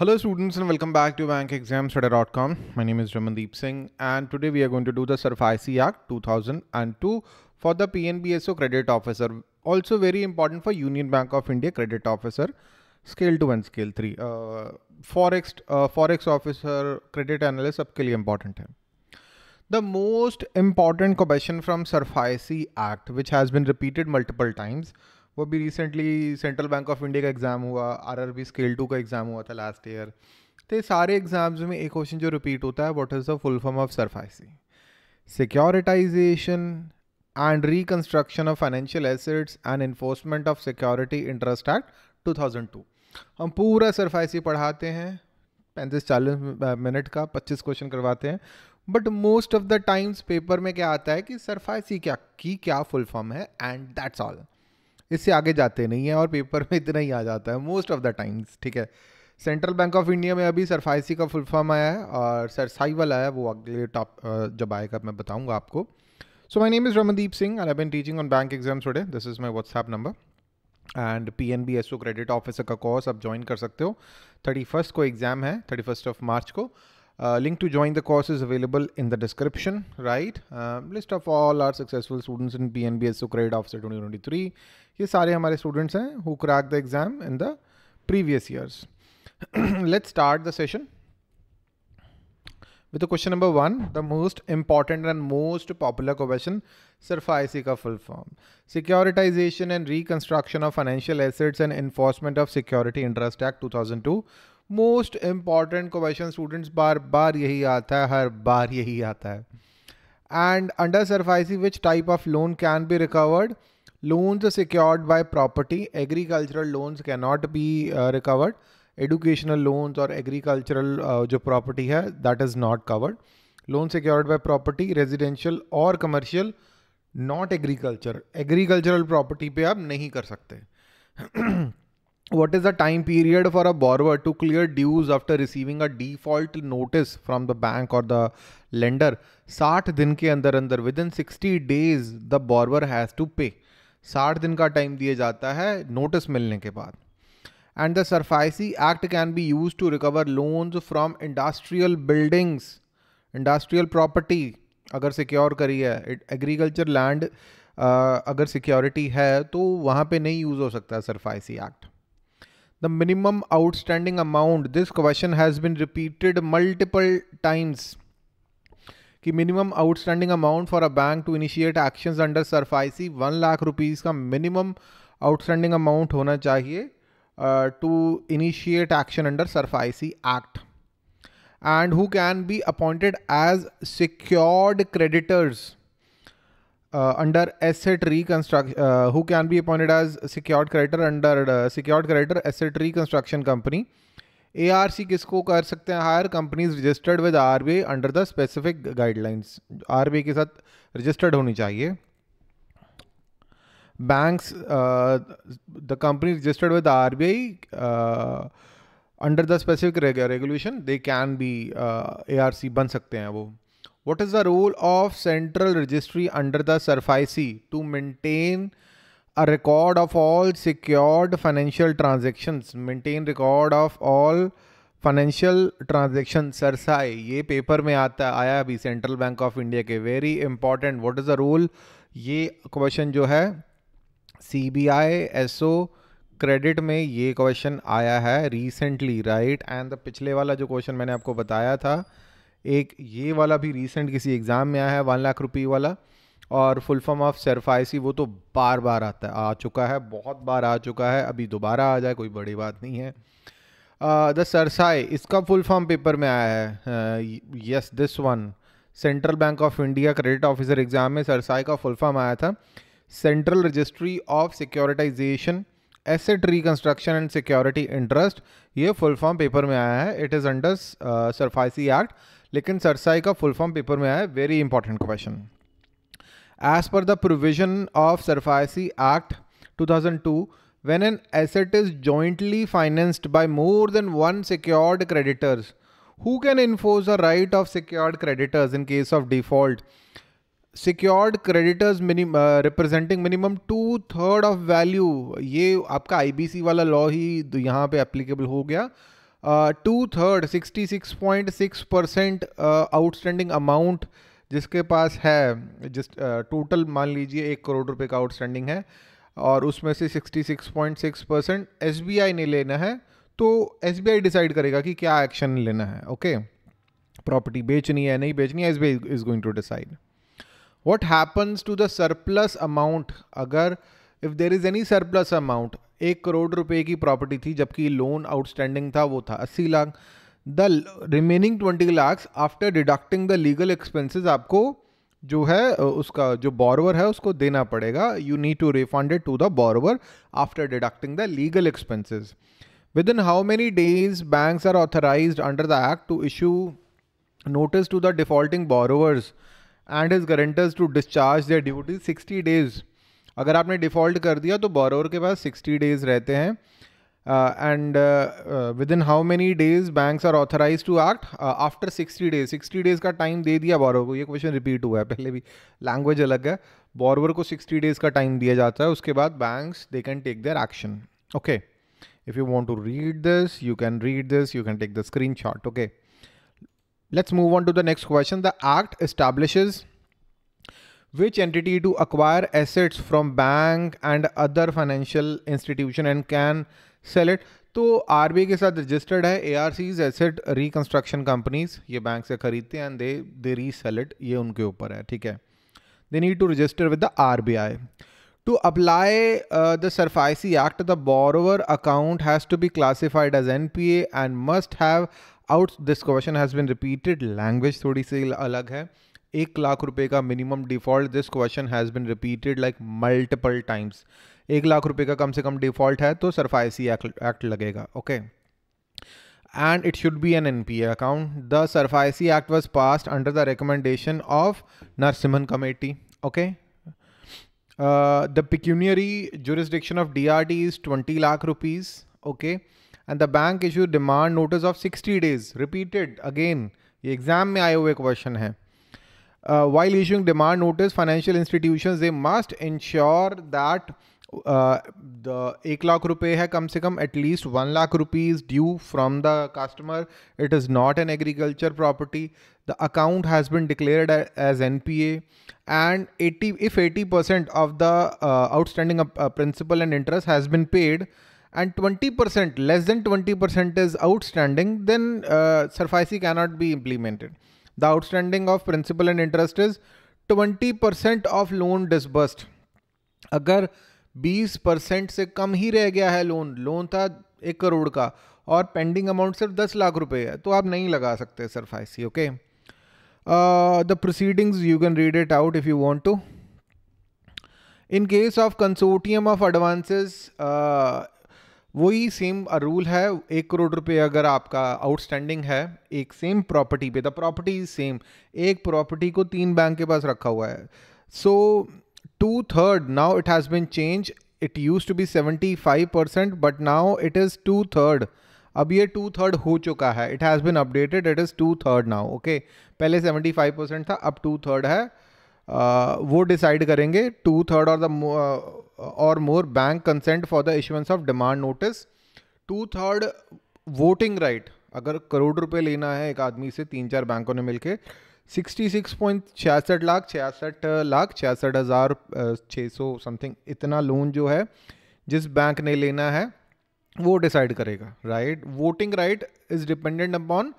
Hello students and welcome back to bankexamstudy.com. My name is Ramandeep Singh and today we are going to do the Surf IC Act 2002 for the PNBSO credit officer. Also very important for Union Bank of India credit officer scale 2 and scale 3. Uh, Forex, uh, Forex officer credit analyst सबके लिए important The most important question from Surf IC Act which has been repeated multiple times वो भी recently Central bank of India का exam हुआ B scale two का exam हुआ था last year तो ये सारे एग्ज़ाम्स में एक क्वेश्चन जो रिपीट होता है what is the full form of SARFAESI securitisation of financial of and assets of security interest act two thousand 2002 हम पूरा सरफाइसी पढ़ाते हैं पैंतीस चालीस मिनट का पच्चीस क्वेश्चन करवाते हैं but most of the times paper में क्या आता है कि सरफाइसी क्या की क्या फुल फॉर्म है एंड दैट्स ऑल इससे आगे जाते नहीं हैं और पेपर में इतना ही आ जाता है मोस्ट ऑफ द टाइम्स ठीक है सेंट्रल बैंक ऑफ इंडिया में अभी सरफाइसी का फुल फॉर्म आया है और सरसाइवल वाला है वो अगले टॉप जब आएगा मैं बताऊंगा आपको so my name is Ramandeep Singh I been teaching on bank exams today this is my WhatsApp number and P N B S O credit officer का कोर्स आप ज्वाइन कर सकते हो थर्टी फर्स्ट को एग्ज़ाम है थर्टी फर्स्ट ऑफ मार्च को Uh, link to join the course is available in the description, right? Uh, list of all our successful students in PNBS who credit officer 2023. ये are हमारे students who cracked the exam in the previous years. Let's start the session with the question number one. The most important and most popular question, सिर्फ IC ka full form. Securitization and reconstruction of financial assets and enforcement of Security Interest Act 2002 most important question students बार बार यही आता है हर बार यही आता है and under SARFAESI which type of loan can be recovered loans secured by property agricultural loans can not be recovered educational loans और एग्रीकल्चरल जो प्रॉपर्टी है that is not covered loan secured by property residential और commercial not agriculture agricultural property पे आप नहीं कर सकते what is the time period for a borrower to clear dues after receiving a default notice from the bank और the lender 60 दिन के अंदर अंदर within sixty days the borrower has to pay साठ दिन का टाइम दिया जाता है नोटिस मिलने के बाद and the SARFAESI act can be use to recover loans from industrial buildings industrial property अगर सिक्योर करी है एग्रीकल्चर लैंड अगर सिक्योरिटी है तो वहाँ पर नहीं यूज़ हो सकता SARFAESI act the minimum outstanding amount this question has been repeated multiple times कि minimum outstanding amount for a bank to initiate actions under SARFAESI one lakh rupees का मिनिमम आउटस्टैंडिंग अमाउंट होना चाहिए to initiate action under SARFAESI act and who can be appointed as secured creditors uh, under asset reconstruction uh, who can be appointed as secured creditor under uh, secured creditor asset reconstruction company ARC किसको कर सकते हैं hire companies registered with R B under the specific guidelines R के साथ registered होनी चाहिए banks uh, the company registered with the RBI uh, under the specific regulation they can be uh, ARC बन सकते हैं वो What is the role of central registry under the SARFAESI to maintain a record of all secured financial transactions? Maintain record of all financial transaction CERSAI ये paper में आता आया अभी central bank of India के very important what is the role ये question जो है C B I S O credit में ये क्वेश्चन आया है रिसेंटली राइट एंड पिछले वाला जो क्वेश्चन मैंने आपको बताया था एक ये वाला भी रिसेंट किसी एग्ज़ाम में आया है वन लाख रुपये वाला और फुल फॉर्म ऑफ सरफाइसी वो तो बार बार आता है आ चुका है बहुत बार आ चुका है अभी दोबारा आ जाए कोई बड़ी बात नहीं है द सरसाई इसका फुल फॉर्म पेपर में आया है yes this one central bank of India credit officer exam में सरसाई का फुल फॉर्म आया था central registry of securitisation asset reconstruction and security interest ये फुल फॉर्म पेपर में आया है it is under SARFAESI act लेकिन सरसाई का फुल फॉर्म पेपर में आया है very important question as per the provision of SARFAESI act to when an asset is jointly financed by more than one secured creditors who can enforce the right of secured creditors in case of default secured creditors minim representing minimum two third of value ये आपका आई B C वाला law ही यहाँ पर applicable हो गया two third sixty six point six percent outstanding amount जिसके पास है जिस टोटल uh, मान लीजिए एक करोड़ रुपए का आउटस्टैंडिंग है और उसमें से sixty six point six percent एस ने लेना है तो एस डिसाइड करेगा कि क्या एक्शन लेना है ओके प्रॉपर्टी बेचनी है नहीं बेचनी है S is going to decide what happens to the surplus amount अगर if there is any surplus amount एक करोड़ रुपए की प्रॉपर्टी थी जबकि लोन आउटस्टैंडिंग था वो था अस्सी lakh the remaining twenty lakh after deducting the legal expenses आपको जो है उसका जो बॉरवर है उसको देना पड़ेगा you need to refund to the borrower after deducting the legal expenses within how many days banks are authorise under the act to issue notice to the defaulting borrowers and is guarantors to discharge their duty sixty days अगर आपने default कर दिया तो borrower के पास sixty days रहते हैं and within how many days banks are authorise to act after sixty days sixty days का time दे दिया बोरोवर को ये क्वेश्चन रिपीट हुआ है पहले भी लैंग्वेज अलग है बोरोवर को सिक्सटी डेज़ का टाइम दिया जाता है उसके बाद banks they can take their action okay if you want to read this you can read this you can take the screen okay let's move on to the next question the act establishes which entity to acquire assets from bank and other financial institution and can sell it तो आर के साथ registered है A R Cs asset reconstruction companies ये bank से खरीदते हैं दे दे री सेलेट ये उनके ऊपर है ठीक है they need to register with the R B I to apply the SARFAESI act the borrower account has to be classified as N P and must have out this question has been repeated language थोड़ी सी अलग है एक लाख रुपए का minimum default this question has been repeated like multiple times एक लाख रुपए का कम से कम डिफॉल्ट है तो सरफाइसी एक्ट लगेगा okay and it should be an N P account the SARFAESI act was pass under the recommendation of Narasimham committee okay the pecuniary jurisdiction of D R D is twenty lakh rupees okay and the bank issue demand notice of sixty days repeated again ये exam में आए हुए question है Uh, while issuing demand notice financial institutions they must ensure that uh, the 1 lakh rupee hai at least 1 lakh rupees due from the customer it is not an agriculture property the account has been declared as npa and if 80 percent of the uh, outstanding principal and interest has been paid and 20 percent less than 20 percent is outstanding then uh, surface cannot be implemented the outstanding of principal and interest is 20% of loan disbursed अगर 20% से कम ही रह गया है loan loan था एक करोड़ का और pending amount सिर्फ दस लाख रुपए है तो आप नहीं लगा सकते SARFAESI okay the proceedings you can read it out if you want to in case of consortium of advances वही सेम रूल है एक करोड़ रुपए अगर आपका आउटस्टैंडिंग है एक सेम प्रॉपर्टी पे द प्रॉपर्टी इज सेम एक प्रॉपर्टी को तीन बैंक के पास रखा हुआ है so two third now it has been change it use to be seventy five percent but now it is two third अब ये टू थर्ड हो चुका है it has been updated it is two third now okay पहले seventy five percent था अब two third है uh, वो डिसाइड करेंगे टू थर्ड और the or more bank consent for the issuance of demand notice to third voting right अगर करोड़ रुपए लेना है एक आदमी से तीन चार बैंकों ने मिलकर सिक्सटी सिक्स पॉइंट छियासठ लाख छियासठ लाख छियासठ हज़ार छः सौ समथिंग इतना लोन जो है जिस बैंक ने लेना है वो डिसाइड करेगा right voting right is dependent upon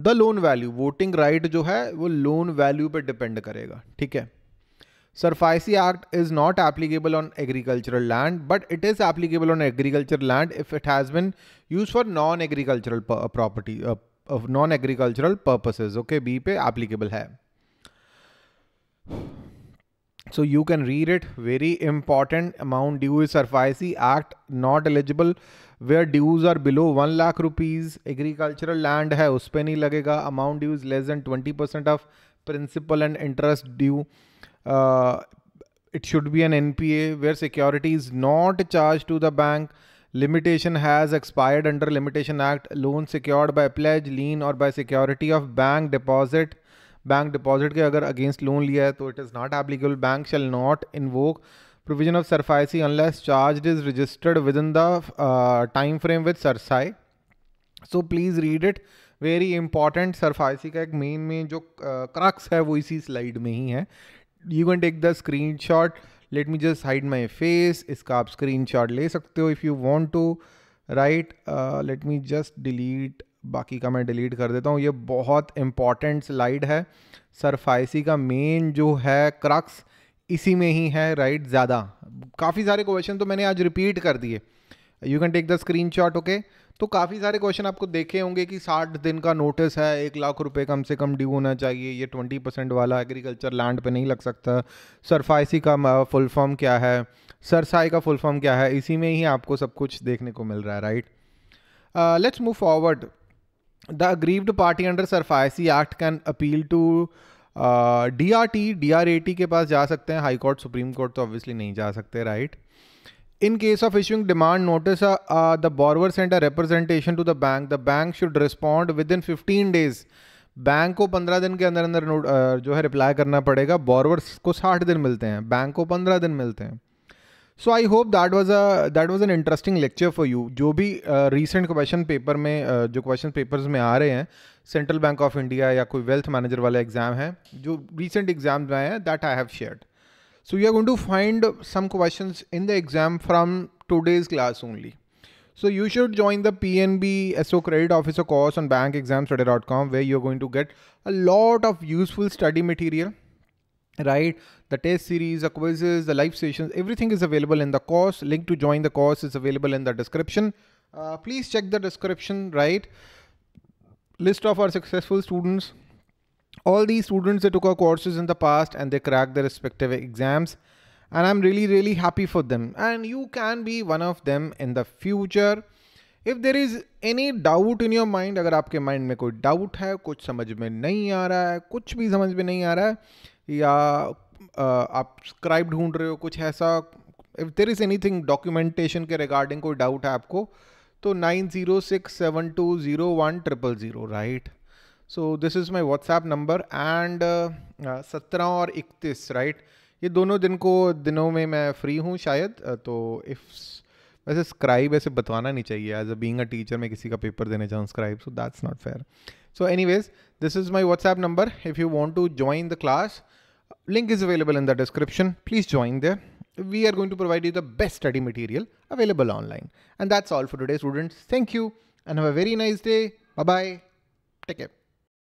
the loan value voting right जो है वो लोन वैल्यू पर डिपेंड करेगा ठीक है Surfaci Act is not applicable on agricultural land, but it is applicable on agricultural land if it has been used for non-agricultural uh, property uh, of non-agricultural purposes. Okay, B पे applicable है. So you can read it. Very important amount due is Surfaci Act not eligible where dues are below 1 lakh rupees. Agricultural land है उस पर नहीं लगेगा. Amount due is less than 20% of principal and interest due. uh, it should be an NPA where security is not charged to the bank. Limitation has expired under Limitation Act. Loan secured by pledge, lien or by security of bank deposit. Bank deposit के अगर against loan लिया है तो it is not applicable bank shall not invoke provision of SARFAESI unless charge is registered within the time frame with CERSAI so please read it very important SARFAESI का एक main में जो crux uh, है वो इसी slide में ही है you can take the screen shot let me just hide my face इसका आप स्क्रीन शॉट ले सकते हो if you want to right let me just delete बाकी का मैं डिलीट कर देता हूँ ये बहुत इंपॉर्टेंट स्लाइड है सरफाइसी का मेन जो है क्रक्स इसी में ही है राइट right? ज़्यादा काफ़ी सारे क्वेश्चन तो मैंने आज रिपीट कर दिए you can take the screen shot okay तो काफ़ी सारे क्वेश्चन आपको देखे होंगे कि साठ दिन का नोटिस है एक लाख रुपए कम से कम ड्यू होना चाहिए ये ट्वेंटी परसेंट वाला एग्रीकल्चर लैंड पे नहीं लग सकता सरफाइसी का फुल फॉर्म क्या है सरसाई का फुल फॉर्म क्या है इसी में ही आपको सब कुछ देखने को मिल रहा है right let's move forward the aggrieved party under SARFAESI act can appeal to D R T D R A T के पास जा सकते हैं हाई कोर्ट सुप्रीम कोर्ट तो ऑब्वियसली नहीं जा सकते right right? In case of issuing demand notice, uh, uh, the borrower sent a representation to the bank. The bank should respond within 15 days. Bank को 15 दिन के अंदर अंदर नोट uh, जो है रिप्लाई करना पड़ेगा बॉरवर्स को 60 दिन मिलते हैं बैंक को 15 दिन मिलते हैं so I hope that was a that was an interesting lecture for you जो भी रीसेंट क्वेश्चन पेपर में uh, जो क्वेश्चन पेपर्स में आ रहे हैं सेंट्रल बैंक ऑफ इंडिया या कोई वेल्थ मैनेजर वाला एग्जाम है जो रिसेंट एग्जाम आए हैं that I have shared So you are going to find some questions in the exam from today's class only. So you should join the PNB SO Credit Officer course on bankexamstudy.com where you're going to get a lot of useful study material, right? The test series, the quizzes, the live sessions, everything is available in the course. Link to join the course is available in the description. Uh, please check the description, right? List of our successful students all these students they took our courses in the past and they cracked their respective exams and i'm really really happy for them and you can be one of them in the future if there is any doubt in your mind अगर आपके mind में कोई doubt है कुछ समझ में नहीं आ रहा है कुछ भी समझ में नहीं आ रहा है या uh, आप स्क्राइब ढूंढ रहे हो कुछ ऐसा if there is anything documentation के रिगार्डिंग कोई डाउट है आपको तो nine zero six seven two zero one triple zero right so this is my WhatsApp number and सत्रह और इकतीस राइट right? ये दोनों दिन को दिनों में मैं फ्री हूँ शायद तो इफ वैसे स्क्राइब ऐसे बतवाना नहीं चाहिए as a being a teacher मैं किसी का पेपर देने जाऊँ scribe so that's not fair so anyways this is my WhatsApp number if you want to join the class link is available in the description please join there we are going to provide you the best study material available online and that's all for today students thank you and have a very nice day bye bye take care